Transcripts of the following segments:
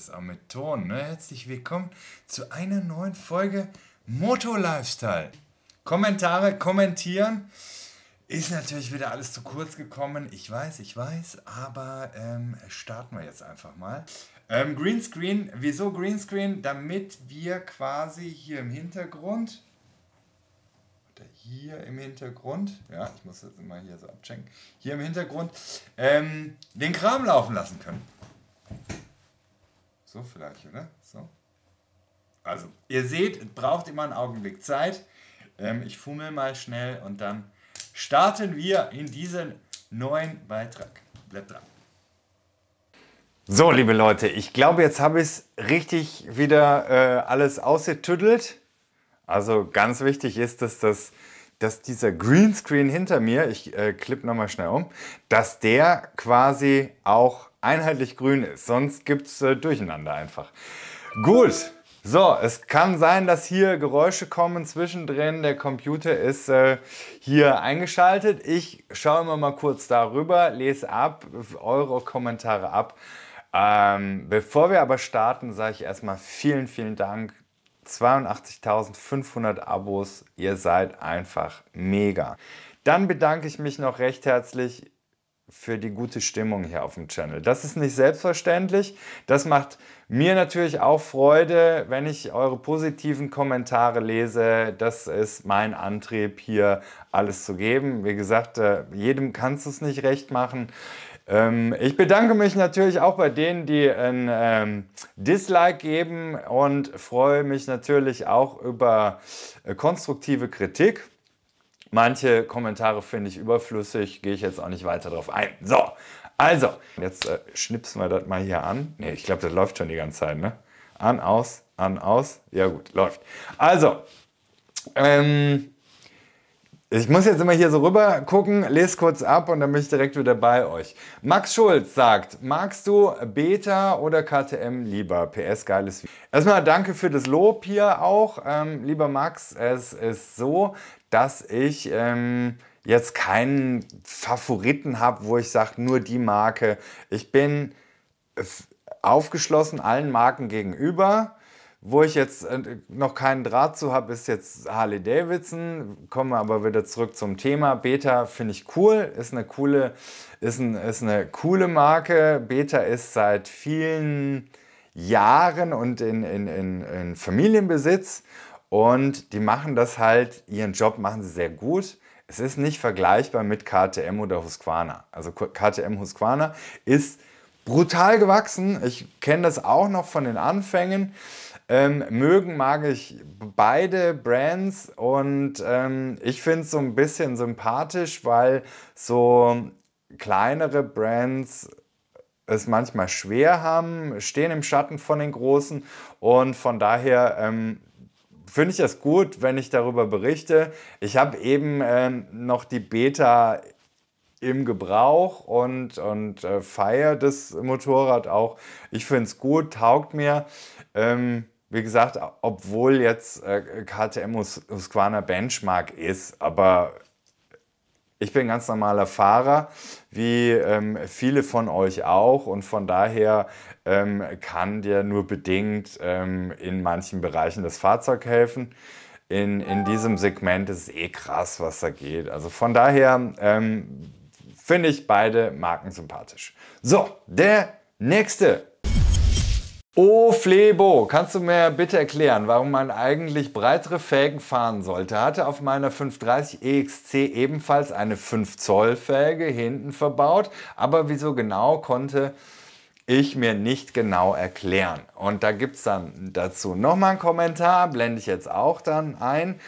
das auch mit Ton. Ne? Herzlich willkommen zu einer neuen Folge Moto Lifestyle. Kommentare, kommentieren. Ist natürlich wieder alles zu kurz gekommen. Ich weiß, ich weiß, aber ähm, starten wir jetzt einfach mal. Ähm, Greenscreen, wieso Greenscreen? Damit wir quasi hier im Hintergrund hier im Hintergrund, ja, ich muss jetzt immer hier so abchecken, hier im Hintergrund ähm, den Kram laufen lassen können. So vielleicht, oder? So. Also, ihr seht, es braucht immer einen Augenblick Zeit. Ähm, ich fummel mal schnell und dann starten wir in diesen neuen Beitrag. Bleibt dran. So, liebe Leute, ich glaube, jetzt habe ich es richtig wieder äh, alles ausgetüttelt. Also ganz wichtig ist, dass, das, dass dieser Greenscreen hinter mir, ich äh, klippe nochmal schnell um, dass der quasi auch einheitlich grün ist. Sonst gibt es äh, Durcheinander einfach. Gut. So, es kann sein, dass hier Geräusche kommen zwischendrin. Der Computer ist äh, hier eingeschaltet. Ich schaue immer mal kurz darüber, lese ab, eure Kommentare ab. Ähm, bevor wir aber starten, sage ich erstmal vielen, vielen Dank. 82.500 Abos, ihr seid einfach mega. Dann bedanke ich mich noch recht herzlich für die gute Stimmung hier auf dem Channel. Das ist nicht selbstverständlich. Das macht mir natürlich auch Freude, wenn ich eure positiven Kommentare lese. Das ist mein Antrieb, hier alles zu geben. Wie gesagt, äh, jedem kannst du es nicht recht machen. Ähm, ich bedanke mich natürlich auch bei denen, die ein ähm, Dislike geben und freue mich natürlich auch über äh, konstruktive Kritik. Manche Kommentare finde ich überflüssig, gehe ich jetzt auch nicht weiter drauf ein. So, also, jetzt äh, schnipsen wir das mal hier an. Ne, ich glaube, das läuft schon die ganze Zeit, ne? An, aus, an, aus. Ja gut, läuft. Also, ähm, ich muss jetzt immer hier so rüber gucken, lese kurz ab und dann bin ich direkt wieder bei euch. Max Schulz sagt, magst du Beta oder KTM lieber? PS, geiles Video. Erstmal danke für das Lob hier auch, ähm, lieber Max. Es ist so, dass ich ähm, jetzt keinen Favoriten habe, wo ich sage, nur die Marke. Ich bin aufgeschlossen allen Marken gegenüber. Wo ich jetzt äh, noch keinen Draht zu habe, ist jetzt Harley Davidson. Komme aber wieder zurück zum Thema. Beta finde ich cool, ist eine coole, ist, ein, ist eine coole Marke. Beta ist seit vielen Jahren und in, in, in, in Familienbesitz und die machen das halt, ihren Job machen sie sehr gut. Es ist nicht vergleichbar mit KTM oder Husqvarna. Also KTM Husqvarna ist brutal gewachsen. Ich kenne das auch noch von den Anfängen. Ähm, mögen mag ich beide Brands und ähm, ich finde es so ein bisschen sympathisch, weil so kleinere Brands es manchmal schwer haben, stehen im Schatten von den Großen und von daher ähm, finde ich das gut, wenn ich darüber berichte. Ich habe eben äh, noch die Beta im Gebrauch und, und äh, feiere das Motorrad auch. Ich finde es gut, taugt mir. Ähm, wie gesagt, obwohl jetzt äh, KTM Husqvarna Benchmark ist, aber ich bin ganz normaler Fahrer, wie ähm, viele von euch auch. Und von daher ähm, kann dir nur bedingt ähm, in manchen Bereichen das Fahrzeug helfen. In, in diesem Segment ist eh krass, was da geht. Also von daher ähm, finde ich beide Marken sympathisch. So, der nächste Oh Flebo, kannst du mir bitte erklären, warum man eigentlich breitere Felgen fahren sollte? Hatte auf meiner 530 EXC ebenfalls eine 5 Zoll Felge hinten verbaut, aber wieso genau konnte ich mir nicht genau erklären. Und da gibt es dann dazu nochmal einen Kommentar, blende ich jetzt auch dann ein.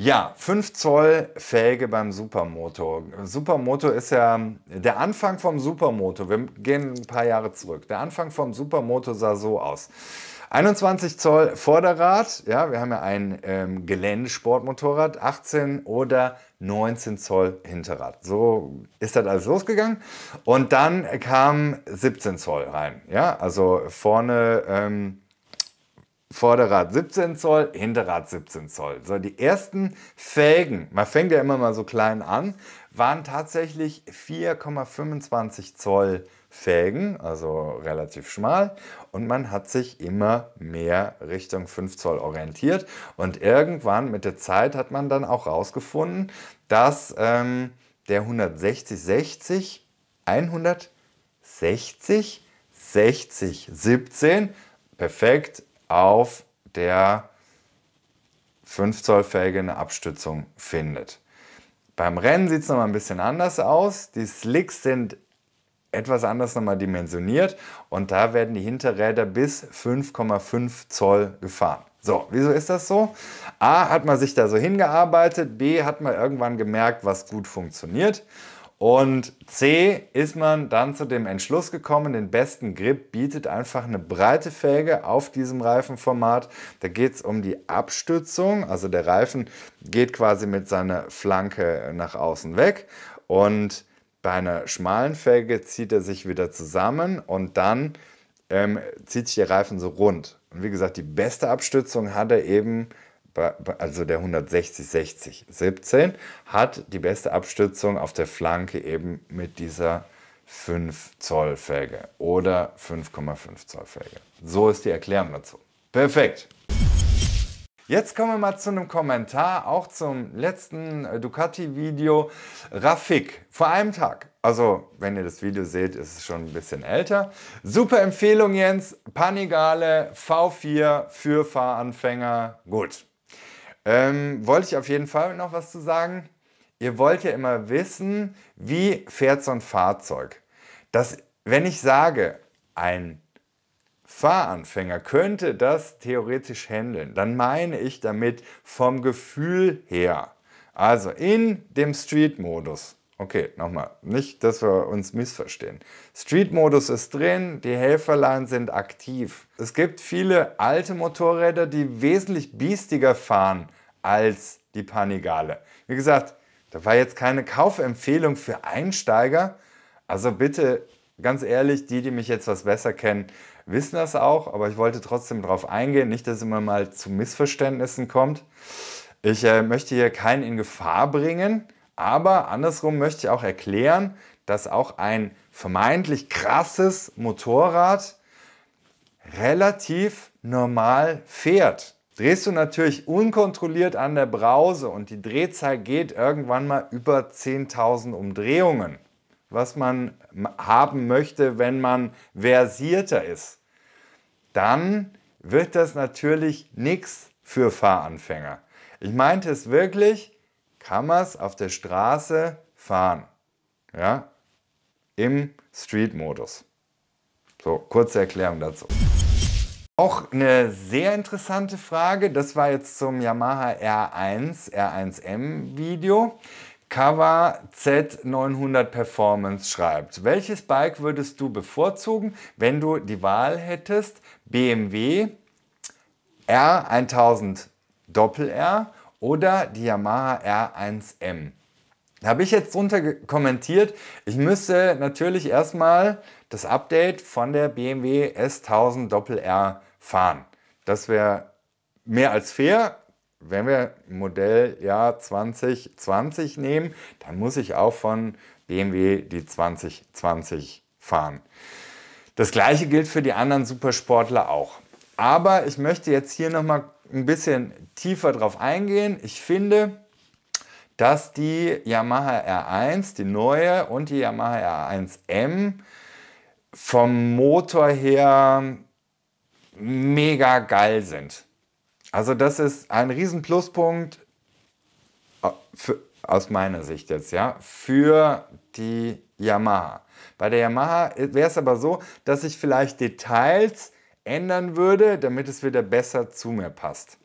Ja, 5 Zoll Felge beim Supermoto. Supermoto ist ja der Anfang vom Supermoto. Wir gehen ein paar Jahre zurück. Der Anfang vom Supermoto sah so aus. 21 Zoll Vorderrad, ja, wir haben ja ein ähm, Geländesportmotorrad, 18 oder 19 Zoll Hinterrad. So ist das alles losgegangen. Und dann kam 17 Zoll rein, ja, also vorne ähm, Vorderrad 17 Zoll, Hinterrad 17 Zoll. So, die ersten Felgen, man fängt ja immer mal so klein an, waren tatsächlich 4,25 Zoll Felgen, also relativ schmal. Und man hat sich immer mehr Richtung 5 Zoll orientiert. Und irgendwann mit der Zeit hat man dann auch rausgefunden, dass ähm, der 160, 60, 160, 60, 17 perfekt auf der 5 Zoll Felge eine Abstützung findet. Beim Rennen sieht es nochmal ein bisschen anders aus. Die Slicks sind etwas anders nochmal dimensioniert und da werden die Hinterräder bis 5,5 Zoll gefahren. So, wieso ist das so? A, hat man sich da so hingearbeitet, B, hat man irgendwann gemerkt, was gut funktioniert und C ist man dann zu dem Entschluss gekommen, den besten Grip bietet einfach eine breite Felge auf diesem Reifenformat. Da geht es um die Abstützung, also der Reifen geht quasi mit seiner Flanke nach außen weg und bei einer schmalen Felge zieht er sich wieder zusammen und dann ähm, zieht sich der Reifen so rund. Und wie gesagt, die beste Abstützung hat er eben also der 160, 60, 17, hat die beste Abstützung auf der Flanke eben mit dieser 5 Zoll Felge oder 5,5 Zoll Felge. So ist die Erklärung dazu. Perfekt. Jetzt kommen wir mal zu einem Kommentar, auch zum letzten äh, Ducati-Video. Rafik, vor einem Tag. Also, wenn ihr das Video seht, ist es schon ein bisschen älter. Super Empfehlung, Jens. Panigale V4 für Fahranfänger. Gut, ähm, wollte ich auf jeden Fall noch was zu sagen. Ihr wollt ja immer wissen, wie fährt so ein Fahrzeug. Das, wenn ich sage, ein Fahranfänger könnte das theoretisch handeln, dann meine ich damit vom Gefühl her. Also in dem Street-Modus. Okay, nochmal, nicht, dass wir uns missverstehen. Street-Modus ist drin, die Helferlein sind aktiv. Es gibt viele alte Motorräder, die wesentlich biestiger fahren als die Panigale. Wie gesagt, da war jetzt keine Kaufempfehlung für Einsteiger. Also bitte, ganz ehrlich, die, die mich jetzt was besser kennen, wissen das auch. Aber ich wollte trotzdem darauf eingehen, nicht, dass es immer mal zu Missverständnissen kommt. Ich äh, möchte hier keinen in Gefahr bringen, aber andersrum möchte ich auch erklären, dass auch ein vermeintlich krasses Motorrad relativ normal fährt drehst du natürlich unkontrolliert an der Brause und die Drehzahl geht irgendwann mal über 10.000 Umdrehungen, was man haben möchte, wenn man versierter ist, dann wird das natürlich nichts für Fahranfänger. Ich meinte es wirklich, kann man es auf der Straße fahren. Ja? Im Street-Modus. So, kurze Erklärung dazu. Auch eine sehr interessante Frage, das war jetzt zum Yamaha R1, R1M Video. Cover Z900 Performance schreibt, welches Bike würdest du bevorzugen, wenn du die Wahl hättest? BMW R1000 Doppel R oder die Yamaha R1M? Da habe ich jetzt drunter kommentiert, ich müsste natürlich erstmal das Update von der BMW S1000 Doppel R fahren. Das wäre mehr als fair. Wenn wir Modell Jahr 2020 nehmen, dann muss ich auch von BMW die 2020 fahren. Das gleiche gilt für die anderen Supersportler auch. Aber ich möchte jetzt hier nochmal ein bisschen tiefer drauf eingehen. Ich finde, dass die Yamaha R1, die neue und die Yamaha R1M vom Motor her mega geil sind. Also das ist ein riesen Pluspunkt äh, für, aus meiner Sicht jetzt, ja, für die Yamaha. Bei der Yamaha wäre es aber so, dass ich vielleicht Details ändern würde, damit es wieder besser zu mir passt.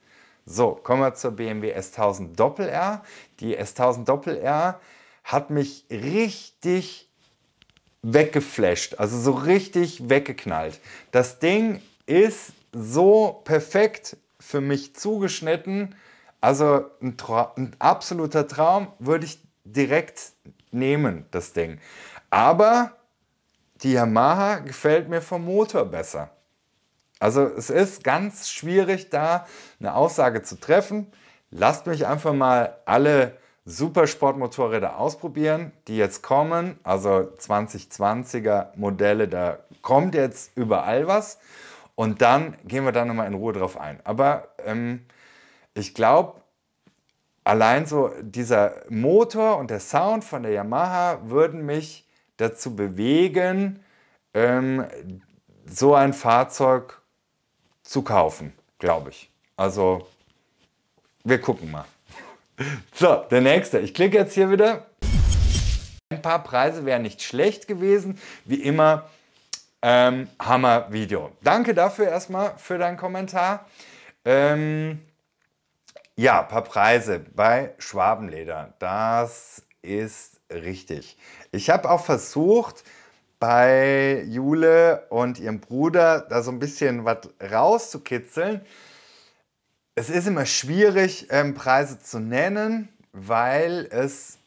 So, kommen wir zur BMW S1000 Doppel R. Die S1000 Doppel R hat mich richtig weggeflasht, also so richtig weggeknallt. Das Ding ist so perfekt für mich zugeschnitten. Also ein, Tra ein absoluter Traum, würde ich direkt nehmen, das Ding. Aber die Yamaha gefällt mir vom Motor besser. Also es ist ganz schwierig, da eine Aussage zu treffen. Lasst mich einfach mal alle Supersportmotorräder ausprobieren, die jetzt kommen. Also 2020er Modelle, da kommt jetzt überall was. Und dann gehen wir da nochmal in Ruhe drauf ein. Aber ähm, ich glaube, allein so dieser Motor und der Sound von der Yamaha würden mich dazu bewegen, ähm, so ein Fahrzeug zu kaufen, glaube ich. Also, wir gucken mal. So, der nächste. Ich klicke jetzt hier wieder. Ein paar Preise wären nicht schlecht gewesen. Wie immer ähm, Hammer-Video. Danke dafür erstmal für deinen Kommentar. Ähm, ja, paar Preise bei Schwabenleder. Das ist richtig. Ich habe auch versucht, bei Jule und ihrem Bruder da so ein bisschen was rauszukitzeln. Es ist immer schwierig, ähm, Preise zu nennen, weil es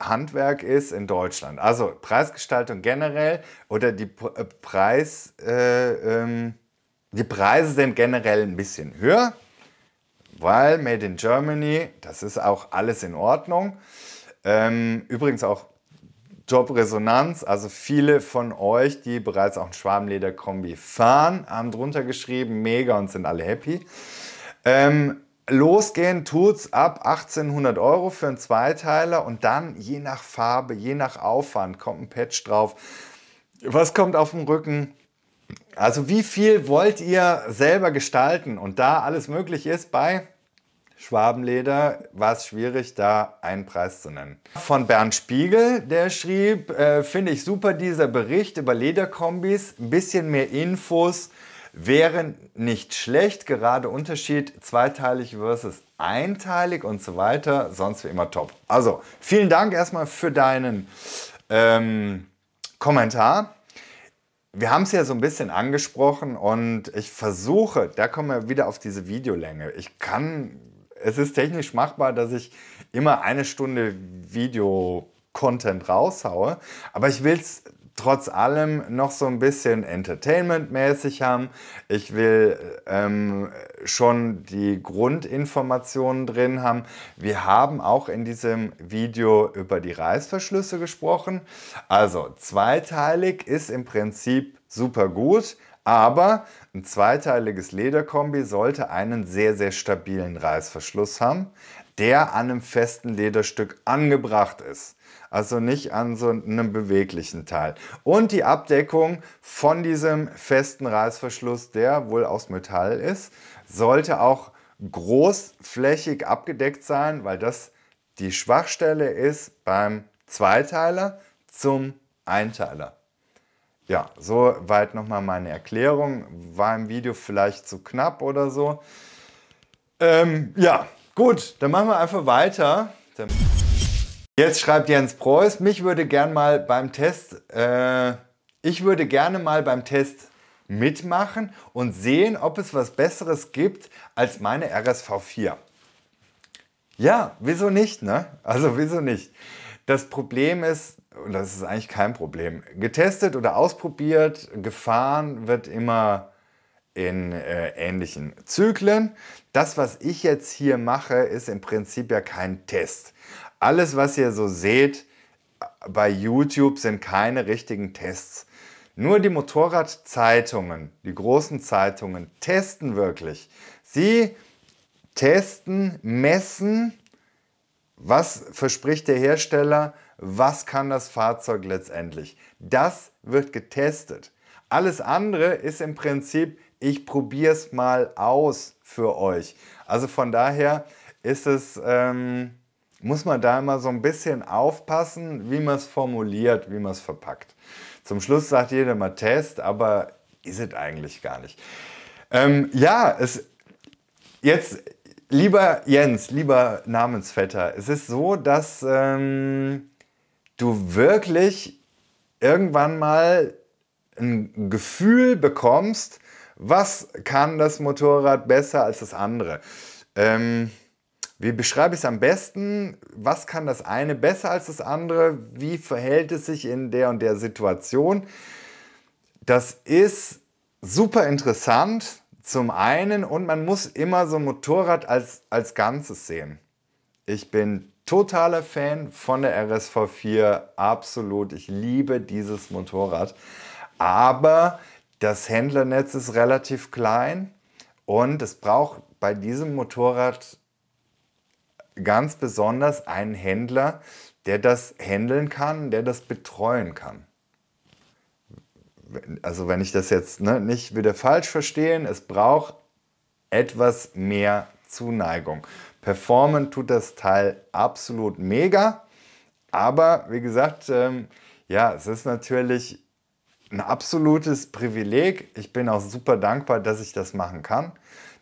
Handwerk ist in Deutschland. Also Preisgestaltung generell oder die äh, Preis, äh, ähm, die Preise sind generell ein bisschen höher, weil Made in Germany, das ist auch alles in Ordnung. Ähm, übrigens auch Jobresonanz, Also viele von euch, die bereits auch ein Schwarmleder-Kombi fahren, haben drunter geschrieben, mega und sind alle happy. Ähm, Losgehen tut's ab 1800 Euro für einen Zweiteiler und dann je nach Farbe, je nach Aufwand kommt ein Patch drauf. Was kommt auf dem Rücken? Also wie viel wollt ihr selber gestalten? Und da alles möglich ist bei Schwabenleder war es schwierig, da einen Preis zu nennen. Von Bernd Spiegel, der schrieb, äh, finde ich super dieser Bericht über Lederkombis, ein bisschen mehr Infos wären nicht schlecht, gerade Unterschied zweiteilig versus einteilig und so weiter, sonst wie immer top. Also, vielen Dank erstmal für deinen ähm, Kommentar. Wir haben es ja so ein bisschen angesprochen und ich versuche, da kommen wir wieder auf diese Videolänge. Ich kann, es ist technisch machbar, dass ich immer eine Stunde Video Content raushaue. Aber ich will es trotz allem noch so ein bisschen Entertainment-mäßig haben. Ich will ähm, schon die Grundinformationen drin haben. Wir haben auch in diesem Video über die Reißverschlüsse gesprochen. Also zweiteilig ist im Prinzip super gut. Aber ein zweiteiliges Lederkombi sollte einen sehr, sehr stabilen Reißverschluss haben, der an einem festen Lederstück angebracht ist also nicht an so einem beweglichen Teil. Und die Abdeckung von diesem festen Reißverschluss, der wohl aus Metall ist, sollte auch großflächig abgedeckt sein, weil das die Schwachstelle ist beim Zweiteiler zum Einteiler. Ja, soweit nochmal meine Erklärung. War im Video vielleicht zu knapp oder so. Ähm, ja, gut, dann machen wir einfach weiter. Dann Jetzt schreibt Jens Preuß, mich würde gern mal beim Test, äh, ich würde gerne mal beim Test mitmachen und sehen, ob es was Besseres gibt als meine RSV 4. Ja, wieso nicht, ne? Also wieso nicht? Das Problem ist, und das ist eigentlich kein Problem, getestet oder ausprobiert, gefahren wird immer in äh, ähnlichen Zyklen. Das, was ich jetzt hier mache, ist im Prinzip ja kein Test. Alles, was ihr so seht bei YouTube, sind keine richtigen Tests. Nur die Motorradzeitungen, die großen Zeitungen, testen wirklich. Sie testen, messen, was verspricht der Hersteller, was kann das Fahrzeug letztendlich. Das wird getestet. Alles andere ist im Prinzip, ich probiere es mal aus für euch. Also von daher ist es ähm, muss man da immer so ein bisschen aufpassen, wie man es formuliert, wie man es verpackt. Zum Schluss sagt jeder mal Test, aber ist es eigentlich gar nicht. Ähm, ja, es, jetzt, lieber Jens, lieber Namensvetter, es ist so, dass ähm, du wirklich irgendwann mal ein Gefühl bekommst, was kann das Motorrad besser als das andere. Ähm, wie beschreibe ich es am besten? Was kann das eine besser als das andere? Wie verhält es sich in der und der Situation? Das ist super interessant zum einen und man muss immer so ein Motorrad als, als Ganzes sehen. Ich bin totaler Fan von der RSV4, absolut. Ich liebe dieses Motorrad. Aber das Händlernetz ist relativ klein und es braucht bei diesem Motorrad ganz besonders einen Händler, der das handeln kann, der das betreuen kann. Also wenn ich das jetzt ne, nicht wieder falsch verstehen, es braucht etwas mehr Zuneigung. Performant tut das Teil absolut mega, aber wie gesagt, ähm, ja, es ist natürlich ein absolutes Privileg. Ich bin auch super dankbar, dass ich das machen kann,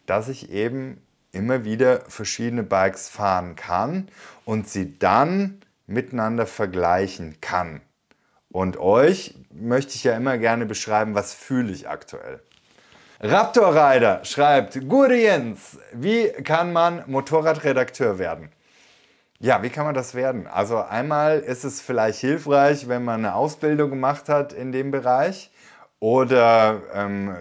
dass ich eben immer wieder verschiedene Bikes fahren kann und sie dann miteinander vergleichen kann. Und euch möchte ich ja immer gerne beschreiben, was fühle ich aktuell. Raptor Rider schreibt, gute Jens, wie kann man Motorradredakteur werden? Ja, wie kann man das werden? Also einmal ist es vielleicht hilfreich, wenn man eine Ausbildung gemacht hat in dem Bereich oder ähm,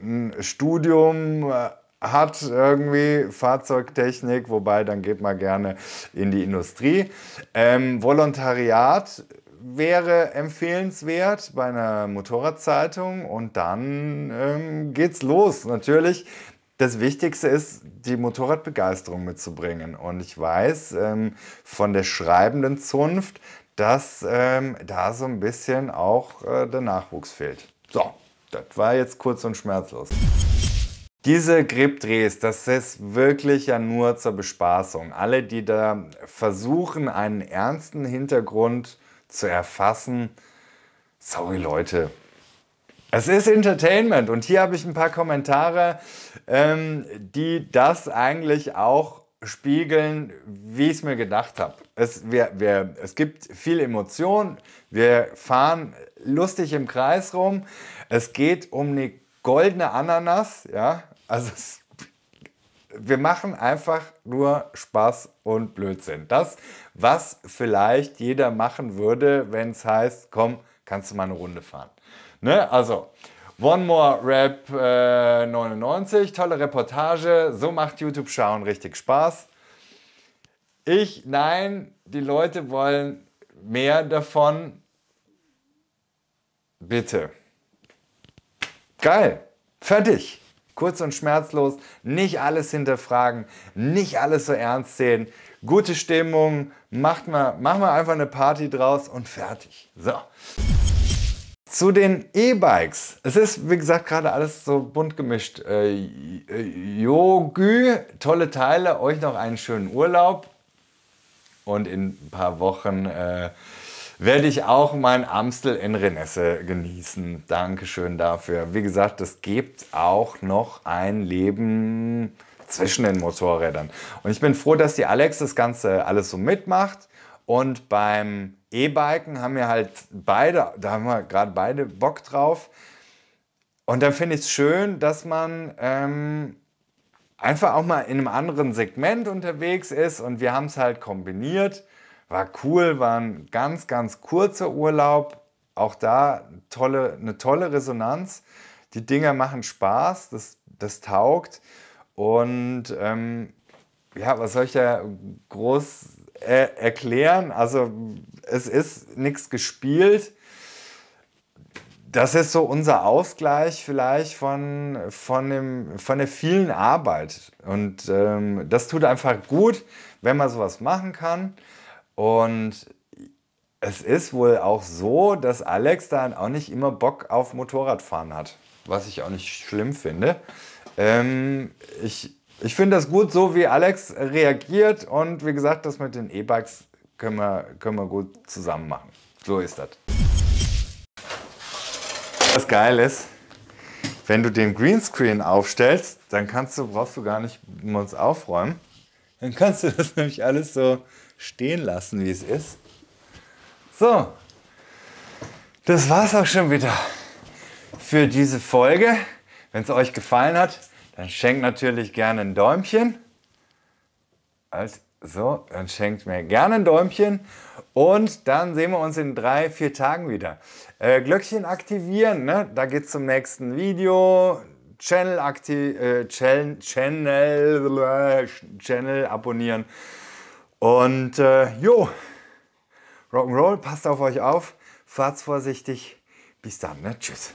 ein Studium äh, hat irgendwie Fahrzeugtechnik, wobei dann geht man gerne in die Industrie. Ähm, Volontariat wäre empfehlenswert bei einer Motorradzeitung und dann ähm, geht's los. Natürlich, das Wichtigste ist, die Motorradbegeisterung mitzubringen. Und ich weiß ähm, von der schreibenden Zunft, dass ähm, da so ein bisschen auch äh, der Nachwuchs fehlt. So, das war jetzt kurz und schmerzlos. Diese Grip-Drehs, das ist wirklich ja nur zur Bespaßung. Alle, die da versuchen, einen ernsten Hintergrund zu erfassen, sorry Leute. Es ist Entertainment und hier habe ich ein paar Kommentare, ähm, die das eigentlich auch spiegeln, wie ich es mir gedacht habe. Es, wir, wir, es gibt viel Emotion, wir fahren lustig im Kreis rum, es geht um eine goldene Ananas, ja. Also es, wir machen einfach nur Spaß und Blödsinn. Das, was vielleicht jeder machen würde, wenn es heißt, komm, kannst du mal eine Runde fahren. Ne? Also, One More Rap äh, 99, tolle Reportage, so macht YouTube schauen richtig Spaß. Ich, nein, die Leute wollen mehr davon. Bitte. Geil. Fertig. Kurz und schmerzlos. Nicht alles hinterfragen. Nicht alles so ernst sehen. Gute Stimmung. Macht mal, mach mal einfach eine Party draus und fertig. So. Zu den E-Bikes. Es ist, wie gesagt, gerade alles so bunt gemischt. Äh, äh Yogü, tolle Teile. Euch noch einen schönen Urlaub. Und in ein paar Wochen äh, werde ich auch mein Amstel in Renesse genießen. Dankeschön dafür. Wie gesagt, es gibt auch noch ein Leben zwischen den Motorrädern. Und ich bin froh, dass die Alex das Ganze alles so mitmacht. Und beim E-Biken haben wir halt beide, da haben wir gerade beide Bock drauf. Und dann finde ich es schön, dass man ähm, einfach auch mal in einem anderen Segment unterwegs ist und wir haben es halt kombiniert. War cool, war ein ganz, ganz kurzer Urlaub. Auch da tolle, eine tolle Resonanz. Die Dinger machen Spaß, das, das taugt. Und ähm, ja, was soll ich da groß äh, erklären? Also es ist nichts gespielt. Das ist so unser Ausgleich vielleicht von, von, dem, von der vielen Arbeit. Und ähm, das tut einfach gut, wenn man sowas machen kann. Und es ist wohl auch so, dass Alex dann auch nicht immer Bock auf Motorradfahren hat, was ich auch nicht schlimm finde. Ähm, ich ich finde das gut, so wie Alex reagiert und wie gesagt, das mit den E-Bikes können wir, können wir gut zusammen machen. So ist das. Was geil ist, wenn du den Greenscreen aufstellst, dann kannst du, brauchst du gar nicht uns aufräumen. Dann kannst du das nämlich alles so stehen lassen, wie es ist. So, das war's auch schon wieder für diese Folge. Wenn es euch gefallen hat, dann schenkt natürlich gerne ein Däumchen. Also, so, dann schenkt mir gerne ein Däumchen und dann sehen wir uns in drei, vier Tagen wieder. Äh, Glöckchen aktivieren, ne? da es zum nächsten Video. Channel, aktiv, äh, Channel, Channel, Channel abonnieren. Und äh, jo, Rock'n'Roll, passt auf euch auf, fahrt vorsichtig. Bis dann, ne? Tschüss.